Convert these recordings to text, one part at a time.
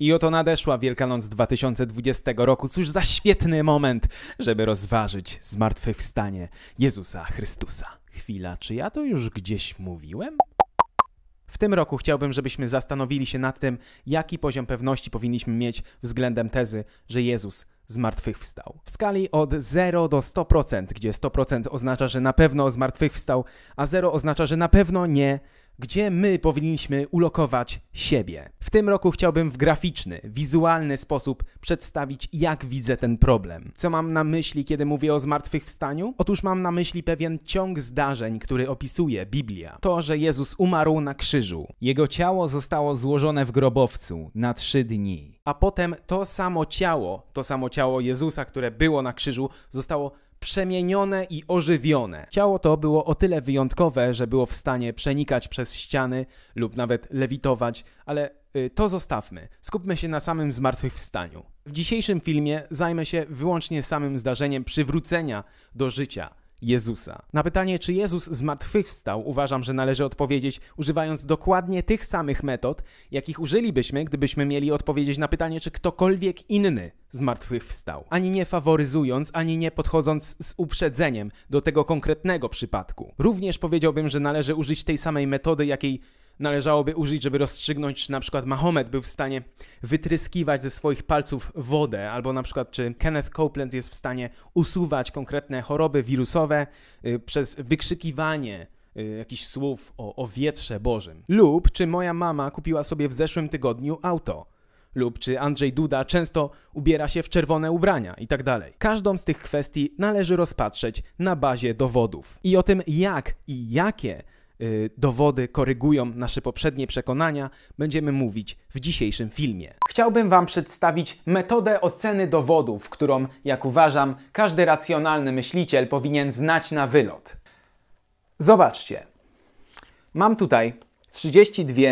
I oto nadeszła Wielkanoc 2020 roku. Cóż za świetny moment, żeby rozważyć zmartwychwstanie Jezusa Chrystusa. Chwila, czy ja to już gdzieś mówiłem? W tym roku chciałbym, żebyśmy zastanowili się nad tym, jaki poziom pewności powinniśmy mieć względem tezy, że Jezus zmartwychwstał. W skali od 0 do 100%, gdzie 100% oznacza, że na pewno zmartwychwstał, a 0 oznacza, że na pewno nie, gdzie my powinniśmy ulokować siebie. W tym roku chciałbym w graficzny, wizualny sposób przedstawić, jak widzę ten problem. Co mam na myśli, kiedy mówię o zmartwychwstaniu? Otóż mam na myśli pewien ciąg zdarzeń, który opisuje Biblia. To, że Jezus umarł na krzyżu, jego ciało zostało złożone w grobowcu na trzy dni, a potem to samo ciało, to samo ciało Jezusa, które było na krzyżu, zostało przemienione i ożywione. Ciało to było o tyle wyjątkowe, że było w stanie przenikać przez ściany lub nawet lewitować, ale y, to zostawmy. Skupmy się na samym zmartwychwstaniu. W dzisiejszym filmie zajmę się wyłącznie samym zdarzeniem przywrócenia do życia Jezusa. Na pytanie, czy Jezus zmartwychwstał, uważam, że należy odpowiedzieć, używając dokładnie tych samych metod, jakich użylibyśmy, gdybyśmy mieli odpowiedzieć na pytanie, czy ktokolwiek inny zmartwychwstał. Ani nie faworyzując, ani nie podchodząc z uprzedzeniem do tego konkretnego przypadku. Również powiedziałbym, że należy użyć tej samej metody, jakiej należałoby użyć, żeby rozstrzygnąć, czy na przykład Mahomet był w stanie wytryskiwać ze swoich palców wodę, albo na przykład czy Kenneth Copeland jest w stanie usuwać konkretne choroby wirusowe y, przez wykrzykiwanie y, jakichś słów o, o wietrze Bożym. Lub czy moja mama kupiła sobie w zeszłym tygodniu auto. Lub czy Andrzej Duda często ubiera się w czerwone ubrania i tak dalej. Każdą z tych kwestii należy rozpatrzeć na bazie dowodów. I o tym jak i jakie Y, dowody korygują nasze poprzednie przekonania, będziemy mówić w dzisiejszym filmie. Chciałbym Wam przedstawić metodę oceny dowodów, którą, jak uważam, każdy racjonalny myśliciel powinien znać na wylot. Zobaczcie. Mam tutaj 32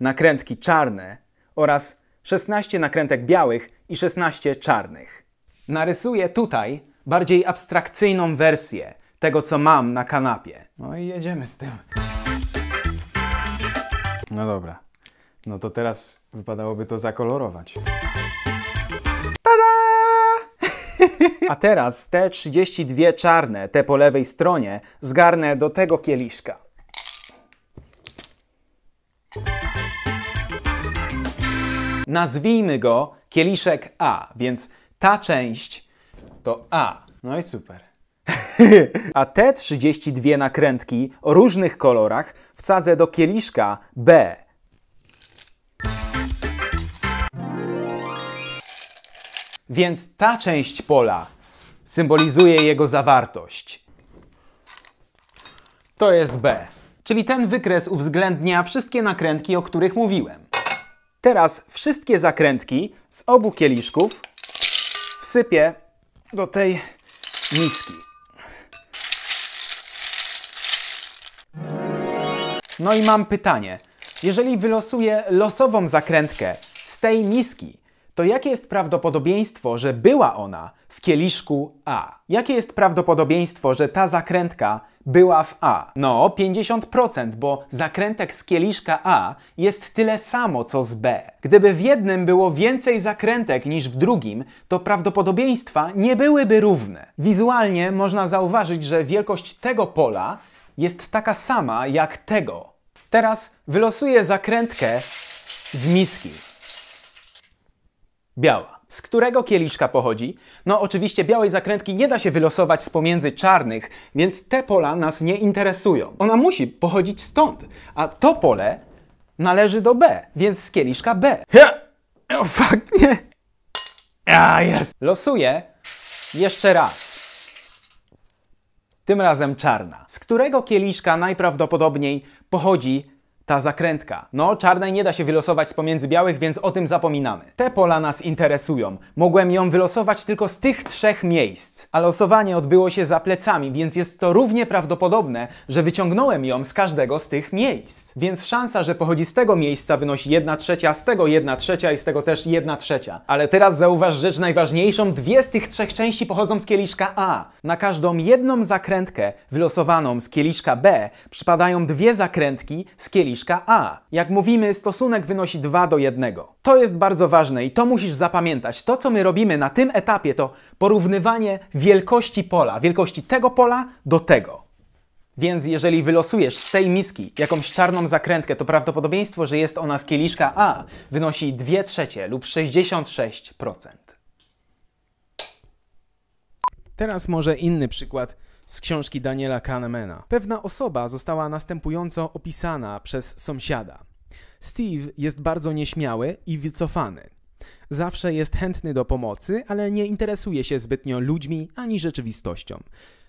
nakrętki czarne oraz 16 nakrętek białych i 16 czarnych. Narysuję tutaj bardziej abstrakcyjną wersję tego, co mam na kanapie. No i jedziemy z tym. No dobra. No to teraz wypadałoby to zakolorować. Tada! A teraz te 32 czarne, te po lewej stronie, zgarnę do tego kieliszka. Nazwijmy go kieliszek A, więc ta część to A. No i super. A te 32 nakrętki o różnych kolorach wsadzę do kieliszka B. Więc ta część pola symbolizuje jego zawartość. To jest B. Czyli ten wykres uwzględnia wszystkie nakrętki, o których mówiłem. Teraz wszystkie zakrętki z obu kieliszków wsypię do tej miski. No i mam pytanie. Jeżeli wylosuję losową zakrętkę z tej miski, to jakie jest prawdopodobieństwo, że była ona w kieliszku A? Jakie jest prawdopodobieństwo, że ta zakrętka była w A? No, 50%, bo zakrętek z kieliszka A jest tyle samo co z B. Gdyby w jednym było więcej zakrętek niż w drugim, to prawdopodobieństwa nie byłyby równe. Wizualnie można zauważyć, że wielkość tego pola jest taka sama jak tego. Teraz wylosuję zakrętkę z miski. Biała. Z którego kieliszka pochodzi? No oczywiście białej zakrętki nie da się wylosować z pomiędzy czarnych, więc te pola nas nie interesują. Ona musi pochodzić stąd, a to pole należy do B, więc z kieliszka B. Ja! Oh, fuck, nie! A, jest! Losuję jeszcze raz tym razem czarna, z którego kieliszka najprawdopodobniej pochodzi ta zakrętka. No, czarnej nie da się wylosować z pomiędzy białych, więc o tym zapominamy. Te pola nas interesują. Mogłem ją wylosować tylko z tych trzech miejsc. A losowanie odbyło się za plecami, więc jest to równie prawdopodobne, że wyciągnąłem ją z każdego z tych miejsc. Więc szansa, że pochodzi z tego miejsca wynosi 1 trzecia, z tego 1 trzecia i z tego też 1 trzecia. Ale teraz zauważ rzecz najważniejszą. Dwie z tych trzech części pochodzą z kieliszka A. Na każdą jedną zakrętkę wylosowaną z kieliszka B przypadają dwie zakrętki z kieliszka kieliszka A. Jak mówimy, stosunek wynosi 2 do 1. To jest bardzo ważne i to musisz zapamiętać. To, co my robimy na tym etapie, to porównywanie wielkości pola, wielkości tego pola do tego. Więc jeżeli wylosujesz z tej miski jakąś czarną zakrętkę, to prawdopodobieństwo, że jest ona z kieliszka A wynosi 2 trzecie lub 66%. Teraz może inny przykład z książki Daniela Kahnemana. Pewna osoba została następująco opisana przez sąsiada. Steve jest bardzo nieśmiały i wycofany. Zawsze jest chętny do pomocy, ale nie interesuje się zbytnio ludźmi ani rzeczywistością.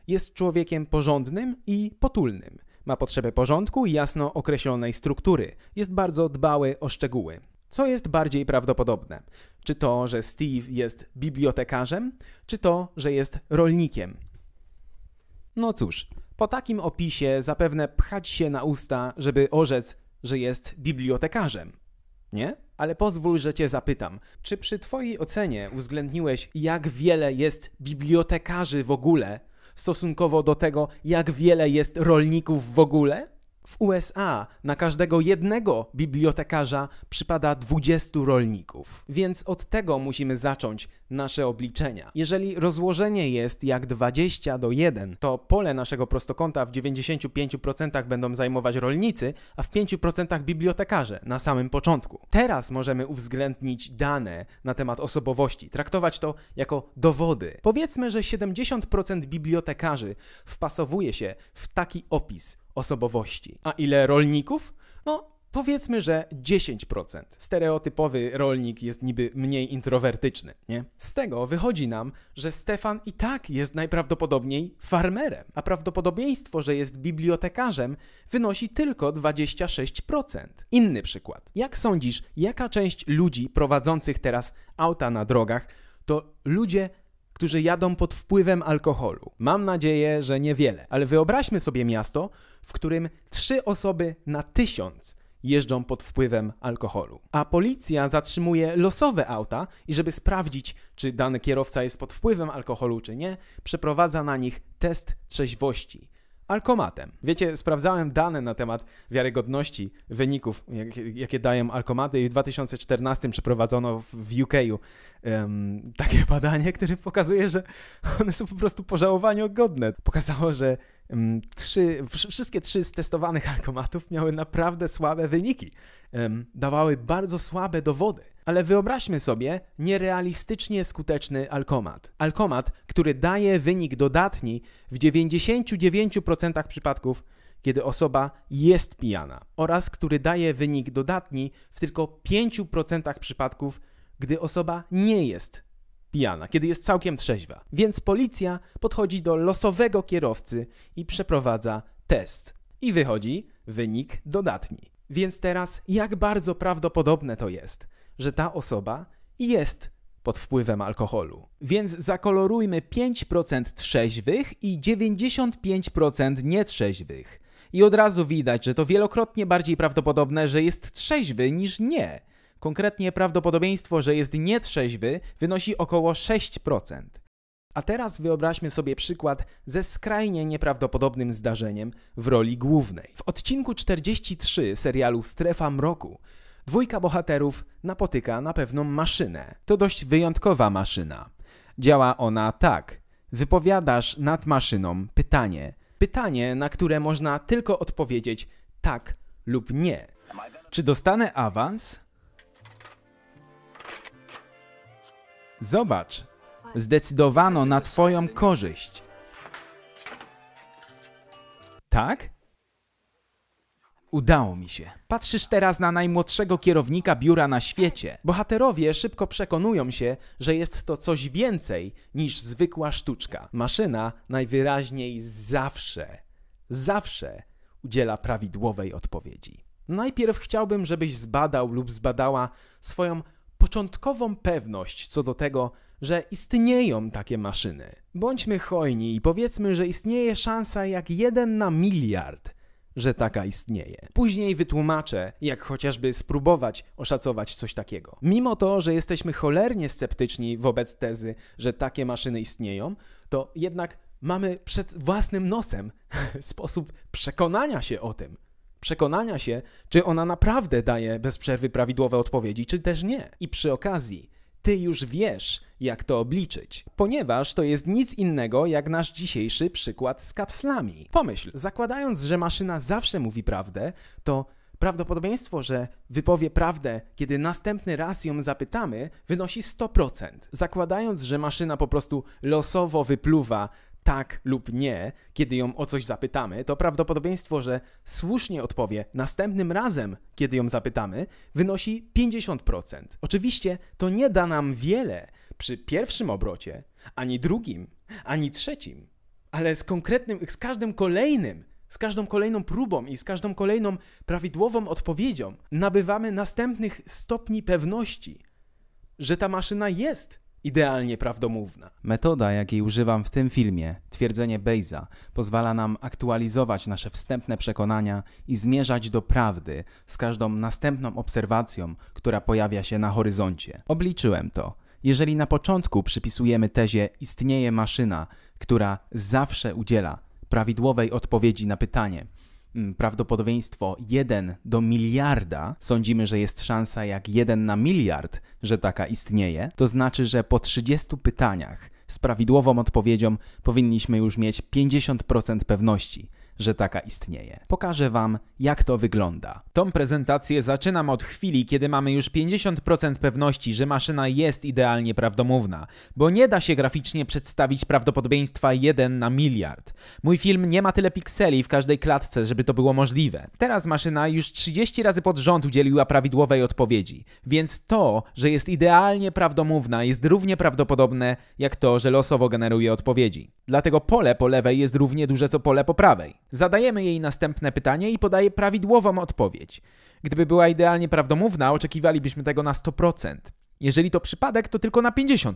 Jest człowiekiem porządnym i potulnym. Ma potrzeby porządku i jasno określonej struktury. Jest bardzo dbały o szczegóły. Co jest bardziej prawdopodobne? Czy to, że Steve jest bibliotekarzem, czy to, że jest rolnikiem? No cóż, po takim opisie zapewne pchać się na usta, żeby orzec, że jest bibliotekarzem. Nie? Ale pozwól, że cię zapytam. Czy przy twojej ocenie uwzględniłeś, jak wiele jest bibliotekarzy w ogóle, stosunkowo do tego, jak wiele jest rolników w ogóle? W USA na każdego jednego bibliotekarza przypada 20 rolników, więc od tego musimy zacząć nasze obliczenia. Jeżeli rozłożenie jest jak 20 do 1, to pole naszego prostokąta w 95% będą zajmować rolnicy, a w 5% bibliotekarze na samym początku. Teraz możemy uwzględnić dane na temat osobowości, traktować to jako dowody. Powiedzmy, że 70% bibliotekarzy wpasowuje się w taki opis osobowości. A ile rolników? No, powiedzmy, że 10%. Stereotypowy rolnik jest niby mniej introwertyczny, nie? Z tego wychodzi nam, że Stefan i tak jest najprawdopodobniej farmerem, a prawdopodobieństwo, że jest bibliotekarzem wynosi tylko 26%. Inny przykład. Jak sądzisz, jaka część ludzi prowadzących teraz auta na drogach to ludzie którzy jadą pod wpływem alkoholu. Mam nadzieję, że niewiele, ale wyobraźmy sobie miasto, w którym trzy osoby na tysiąc jeżdżą pod wpływem alkoholu. A policja zatrzymuje losowe auta i żeby sprawdzić, czy dany kierowca jest pod wpływem alkoholu, czy nie, przeprowadza na nich test trzeźwości alkomatem. Wiecie, sprawdzałem dane na temat wiarygodności wyników, jakie dają alkomaty i w 2014 przeprowadzono w UK um, takie badanie, które pokazuje, że one są po prostu pożałowanie godne. Pokazało, że um, trzy, wszystkie trzy z testowanych alkomatów miały naprawdę słabe wyniki. Um, dawały bardzo słabe dowody ale wyobraźmy sobie nierealistycznie skuteczny alkomat. Alkomat, który daje wynik dodatni w 99% przypadków, kiedy osoba jest pijana, oraz który daje wynik dodatni w tylko 5% przypadków, gdy osoba nie jest pijana, kiedy jest całkiem trzeźwa. Więc policja podchodzi do losowego kierowcy i przeprowadza test. I wychodzi wynik dodatni. Więc teraz, jak bardzo prawdopodobne to jest, że ta osoba jest pod wpływem alkoholu. Więc zakolorujmy 5% trzeźwych i 95% nietrzeźwych. I od razu widać, że to wielokrotnie bardziej prawdopodobne, że jest trzeźwy niż nie. Konkretnie prawdopodobieństwo, że jest nietrzeźwy wynosi około 6%. A teraz wyobraźmy sobie przykład ze skrajnie nieprawdopodobnym zdarzeniem w roli głównej. W odcinku 43 serialu Strefa Mroku dwójka bohaterów napotyka na pewną maszynę. To dość wyjątkowa maszyna. Działa ona tak. Wypowiadasz nad maszyną pytanie. Pytanie, na które można tylko odpowiedzieć tak lub nie. Czy dostanę awans? Zobacz, zdecydowano na Twoją korzyść. Tak? Udało mi się. Patrzysz teraz na najmłodszego kierownika biura na świecie. Bohaterowie szybko przekonują się, że jest to coś więcej niż zwykła sztuczka. Maszyna najwyraźniej zawsze, zawsze udziela prawidłowej odpowiedzi. Najpierw chciałbym, żebyś zbadał lub zbadała swoją początkową pewność co do tego, że istnieją takie maszyny. Bądźmy hojni i powiedzmy, że istnieje szansa jak jeden na miliard, że taka istnieje. Później wytłumaczę, jak chociażby spróbować oszacować coś takiego. Mimo to, że jesteśmy cholernie sceptyczni wobec tezy, że takie maszyny istnieją, to jednak mamy przed własnym nosem sposób przekonania się o tym. Przekonania się, czy ona naprawdę daje bez przerwy prawidłowe odpowiedzi, czy też nie. I przy okazji ty już wiesz, jak to obliczyć, ponieważ to jest nic innego jak nasz dzisiejszy przykład z kapslami. Pomyśl, zakładając, że maszyna zawsze mówi prawdę, to prawdopodobieństwo, że wypowie prawdę, kiedy następny raz ją zapytamy, wynosi 100%. Zakładając, że maszyna po prostu losowo wypluwa tak lub nie, kiedy ją o coś zapytamy, to prawdopodobieństwo, że słusznie odpowie następnym razem, kiedy ją zapytamy, wynosi 50%. Oczywiście to nie da nam wiele przy pierwszym obrocie, ani drugim, ani trzecim, ale z konkretnym, z każdym kolejnym z każdą kolejną próbą i z każdą kolejną prawidłową odpowiedzią nabywamy następnych stopni pewności, że ta maszyna jest idealnie prawdomówna. Metoda, jakiej używam w tym filmie, twierdzenie Bejza, pozwala nam aktualizować nasze wstępne przekonania i zmierzać do prawdy z każdą następną obserwacją, która pojawia się na horyzoncie. Obliczyłem to. Jeżeli na początku przypisujemy tezie istnieje maszyna, która zawsze udziela prawidłowej odpowiedzi na pytanie, Mm, prawdopodobieństwo 1 do miliarda, sądzimy, że jest szansa jak 1 na miliard, że taka istnieje, to znaczy, że po 30 pytaniach z prawidłową odpowiedzią powinniśmy już mieć 50% pewności, że taka istnieje. Pokażę Wam, jak to wygląda. Tą prezentację zaczynam od chwili, kiedy mamy już 50% pewności, że maszyna jest idealnie prawdomówna, bo nie da się graficznie przedstawić prawdopodobieństwa 1 na miliard. Mój film nie ma tyle pikseli w każdej klatce, żeby to było możliwe. Teraz maszyna już 30 razy pod rząd udzieliła prawidłowej odpowiedzi, więc to, że jest idealnie prawdomówna, jest równie prawdopodobne jak to, że losowo generuje odpowiedzi. Dlatego pole po lewej jest równie duże co pole po prawej. Zadajemy jej następne pytanie i podaje prawidłową odpowiedź. Gdyby była idealnie prawdomówna, oczekiwalibyśmy tego na 100%. Jeżeli to przypadek, to tylko na 50%,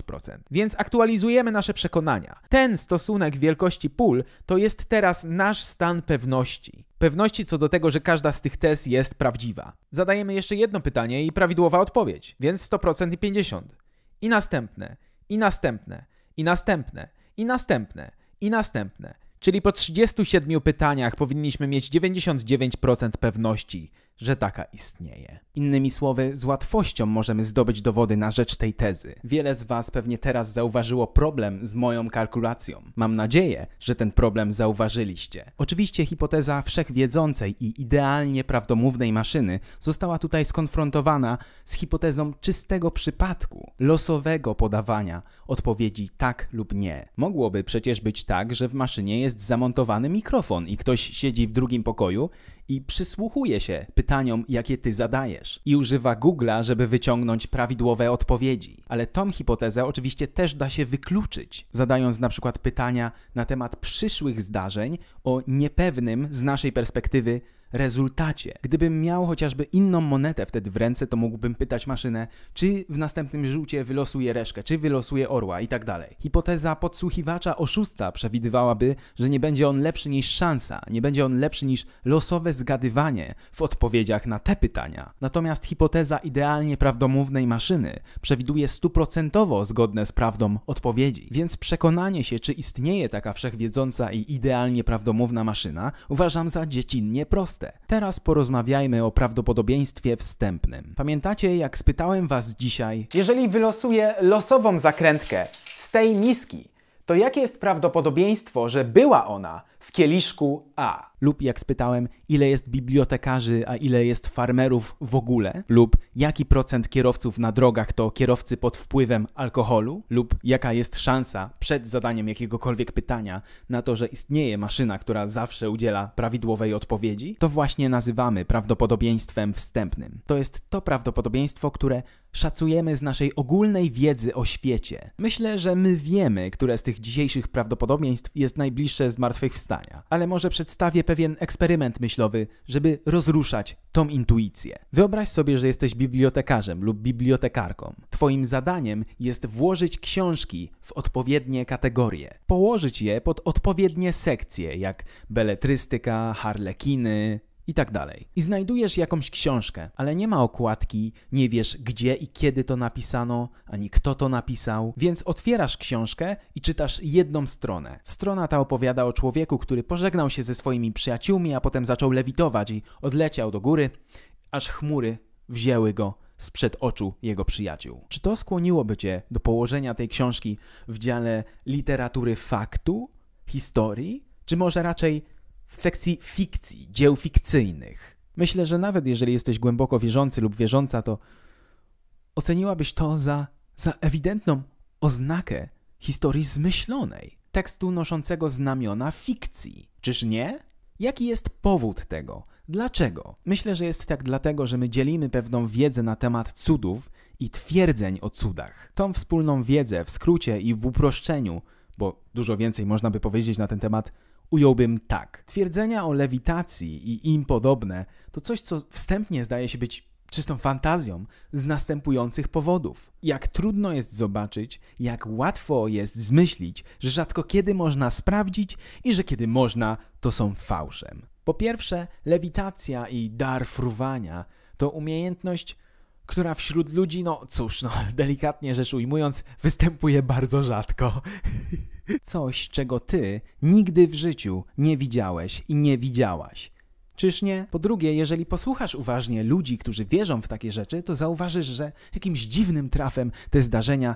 więc aktualizujemy nasze przekonania. Ten stosunek wielkości pól to jest teraz nasz stan pewności. Pewności co do tego, że każda z tych tez jest prawdziwa. Zadajemy jeszcze jedno pytanie i prawidłowa odpowiedź, więc 100% i 50%. I następne, i następne, i następne, i następne, i następne. Czyli po 37 pytaniach powinniśmy mieć 99% pewności że taka istnieje. Innymi słowy, z łatwością możemy zdobyć dowody na rzecz tej tezy. Wiele z Was pewnie teraz zauważyło problem z moją kalkulacją. Mam nadzieję, że ten problem zauważyliście. Oczywiście hipoteza wszechwiedzącej i idealnie prawdomównej maszyny została tutaj skonfrontowana z hipotezą czystego przypadku, losowego podawania odpowiedzi tak lub nie. Mogłoby przecież być tak, że w maszynie jest zamontowany mikrofon i ktoś siedzi w drugim pokoju i przysłuchuje się pytaniom, jakie ty zadajesz i używa Google'a, żeby wyciągnąć prawidłowe odpowiedzi. Ale tą hipotezę oczywiście też da się wykluczyć, zadając na przykład pytania na temat przyszłych zdarzeń o niepewnym z naszej perspektywy rezultacie. Gdybym miał chociażby inną monetę wtedy w ręce, to mógłbym pytać maszynę, czy w następnym rzucie wylosuje reszkę, czy wylosuje orła i tak dalej. Hipoteza podsłuchiwacza oszusta przewidywałaby, że nie będzie on lepszy niż szansa, nie będzie on lepszy niż losowe zgadywanie w odpowiedziach na te pytania. Natomiast hipoteza idealnie prawdomównej maszyny przewiduje stuprocentowo zgodne z prawdą odpowiedzi. Więc przekonanie się, czy istnieje taka wszechwiedząca i idealnie prawdomówna maszyna, uważam za dziecinnie proste proste. Teraz porozmawiajmy o prawdopodobieństwie wstępnym. Pamiętacie, jak spytałem Was dzisiaj, jeżeli wylosuję losową zakrętkę z tej miski, to jakie jest prawdopodobieństwo, że była ona w kieliszku A. Lub jak spytałem, ile jest bibliotekarzy, a ile jest farmerów w ogóle, lub jaki procent kierowców na drogach to kierowcy pod wpływem alkoholu, lub jaka jest szansa przed zadaniem jakiegokolwiek pytania na to, że istnieje maszyna, która zawsze udziela prawidłowej odpowiedzi, to właśnie nazywamy prawdopodobieństwem wstępnym. To jest to prawdopodobieństwo, które szacujemy z naszej ogólnej wiedzy o świecie. Myślę, że my wiemy, które z tych dzisiejszych prawdopodobieństw jest najbliższe zmartwychwstania powstania. Ale może przedstawię pewien eksperyment myślowy, żeby rozruszać tą intuicję. Wyobraź sobie, że jesteś bibliotekarzem lub bibliotekarką. Twoim zadaniem jest włożyć książki w odpowiednie kategorie, położyć je pod odpowiednie sekcje, jak beletrystyka, harlekiny, i tak dalej. I znajdujesz jakąś książkę, ale nie ma okładki, nie wiesz gdzie i kiedy to napisano, ani kto to napisał, więc otwierasz książkę i czytasz jedną stronę. Strona ta opowiada o człowieku, który pożegnał się ze swoimi przyjaciółmi, a potem zaczął lewitować i odleciał do góry, aż chmury wzięły go sprzed oczu jego przyjaciół. Czy to skłoniłoby cię do położenia tej książki w dziale literatury faktu, historii, czy może raczej w sekcji fikcji, dzieł fikcyjnych. Myślę, że nawet jeżeli jesteś głęboko wierzący lub wierząca, to oceniłabyś to za, za ewidentną oznakę historii zmyślonej, tekstu noszącego znamiona fikcji. Czyż nie? Jaki jest powód tego? Dlaczego? Myślę, że jest tak dlatego, że my dzielimy pewną wiedzę na temat cudów i twierdzeń o cudach. Tą wspólną wiedzę w skrócie i w uproszczeniu, bo dużo więcej można by powiedzieć na ten temat, ująłbym tak. Twierdzenia o lewitacji i im podobne to coś, co wstępnie zdaje się być czystą fantazją z następujących powodów. Jak trudno jest zobaczyć, jak łatwo jest zmyślić, że rzadko kiedy można sprawdzić i że kiedy można, to są fałszem. Po pierwsze, lewitacja i dar fruwania to umiejętność, która wśród ludzi, no cóż, no, delikatnie rzecz ujmując, występuje bardzo rzadko. Coś, czego ty nigdy w życiu nie widziałeś i nie widziałaś. Czyż nie? Po drugie, jeżeli posłuchasz uważnie ludzi, którzy wierzą w takie rzeczy, to zauważysz, że jakimś dziwnym trafem te zdarzenia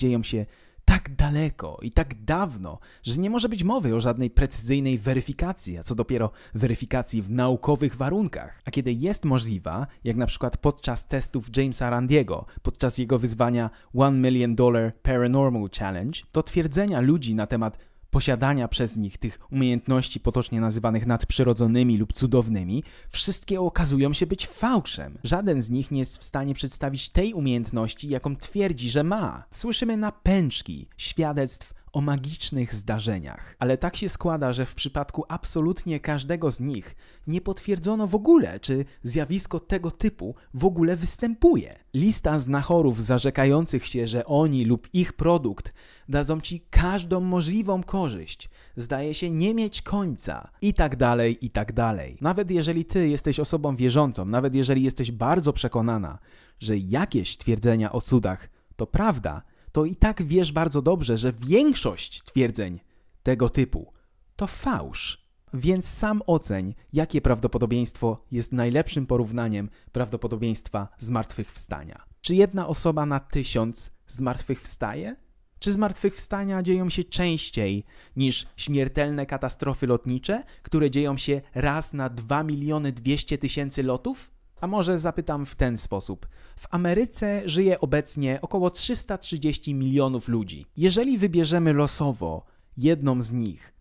dzieją się tak daleko i tak dawno, że nie może być mowy o żadnej precyzyjnej weryfikacji, a co dopiero weryfikacji w naukowych warunkach. A kiedy jest możliwa, jak na przykład podczas testów Jamesa Randiego, podczas jego wyzwania One Million Dollar Paranormal Challenge, to twierdzenia ludzi na temat posiadania przez nich tych umiejętności potocznie nazywanych nadprzyrodzonymi lub cudownymi, wszystkie okazują się być fałszem. Żaden z nich nie jest w stanie przedstawić tej umiejętności, jaką twierdzi, że ma. Słyszymy napęczki, świadectw o magicznych zdarzeniach, ale tak się składa, że w przypadku absolutnie każdego z nich nie potwierdzono w ogóle, czy zjawisko tego typu w ogóle występuje. Lista znachorów zarzekających się, że oni lub ich produkt dadzą ci każdą możliwą korzyść, zdaje się nie mieć końca i tak dalej, i tak dalej. Nawet jeżeli ty jesteś osobą wierzącą, nawet jeżeli jesteś bardzo przekonana, że jakieś twierdzenia o cudach to prawda, to i tak wiesz bardzo dobrze, że większość twierdzeń tego typu to fałsz. Więc sam oceń, jakie prawdopodobieństwo jest najlepszym porównaniem prawdopodobieństwa zmartwychwstania. Czy jedna osoba na tysiąc zmartwychwstaje? Czy zmartwychwstania dzieją się częściej niż śmiertelne katastrofy lotnicze, które dzieją się raz na 2 miliony 200 tysięcy lotów? A może zapytam w ten sposób. W Ameryce żyje obecnie około 330 milionów ludzi. Jeżeli wybierzemy losowo jedną z nich,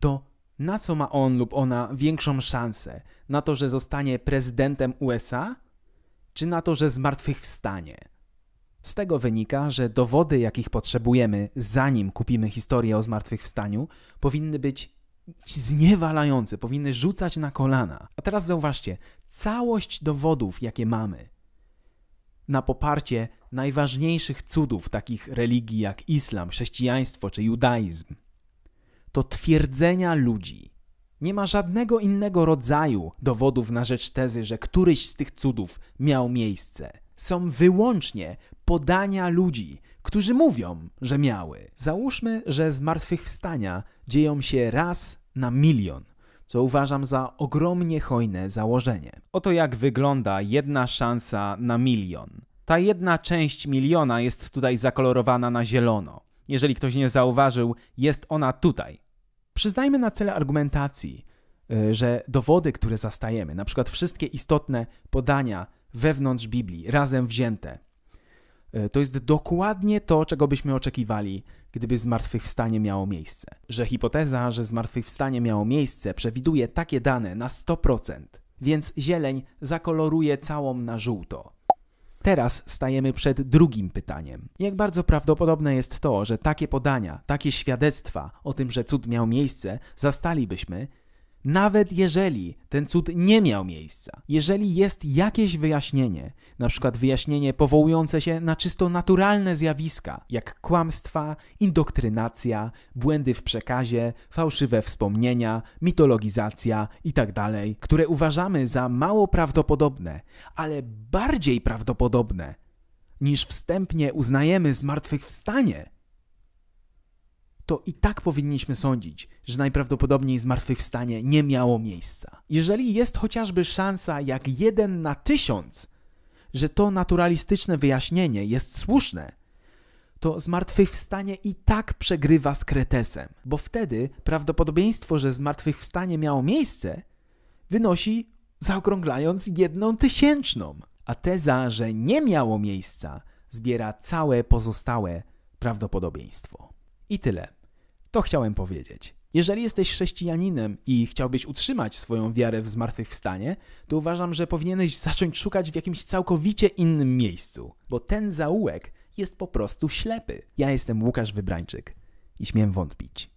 to na co ma on lub ona większą szansę? Na to, że zostanie prezydentem USA? Czy na to, że zmartwychwstanie? Z tego wynika, że dowody, jakich potrzebujemy, zanim kupimy historię o zmartwychwstaniu, powinny być zniewalające, powinny rzucać na kolana. A teraz zauważcie, całość dowodów, jakie mamy na poparcie najważniejszych cudów takich religii jak islam, chrześcijaństwo czy judaizm, to twierdzenia ludzi. Nie ma żadnego innego rodzaju dowodów na rzecz tezy, że któryś z tych cudów miał miejsce. Są wyłącznie podania ludzi, którzy mówią, że miały. Załóżmy, że zmartwychwstania dzieją się raz na milion, co uważam za ogromnie hojne założenie. Oto jak wygląda jedna szansa na milion. Ta jedna część miliona jest tutaj zakolorowana na zielono. Jeżeli ktoś nie zauważył, jest ona tutaj. Przyznajmy na cele argumentacji, y, że dowody, które zastajemy, na przykład wszystkie istotne podania wewnątrz Biblii, razem wzięte, E, to jest dokładnie to, czego byśmy oczekiwali, gdyby zmartwychwstanie miało miejsce. Że hipoteza, że zmartwychwstanie miało miejsce, przewiduje takie dane na 100%, więc zieleń zakoloruje całą na żółto. Teraz stajemy przed drugim pytaniem. Jak bardzo prawdopodobne jest to, że takie podania, takie świadectwa o tym, że cud miał miejsce, zastalibyśmy, nawet jeżeli ten cud nie miał miejsca, jeżeli jest jakieś wyjaśnienie, na przykład wyjaśnienie powołujące się na czysto naturalne zjawiska, jak kłamstwa, indoktrynacja, błędy w przekazie, fałszywe wspomnienia, mitologizacja itd., tak które uważamy za mało prawdopodobne, ale bardziej prawdopodobne niż wstępnie uznajemy zmartwychwstanie, to i tak powinniśmy sądzić, że najprawdopodobniej zmartwychwstanie nie miało miejsca. Jeżeli jest chociażby szansa jak jeden na tysiąc, że to naturalistyczne wyjaśnienie jest słuszne, to zmartwychwstanie i tak przegrywa z kretesem, bo wtedy prawdopodobieństwo, że zmartwychwstanie miało miejsce, wynosi zaokrąglając jedną tysięczną, a teza, że nie miało miejsca, zbiera całe pozostałe prawdopodobieństwo. I tyle. To chciałem powiedzieć. Jeżeli jesteś chrześcijaninem i chciałbyś utrzymać swoją wiarę w zmartwychwstanie, to uważam, że powinieneś zacząć szukać w jakimś całkowicie innym miejscu, bo ten zaułek jest po prostu ślepy. Ja jestem Łukasz Wybrańczyk i śmiem wątpić.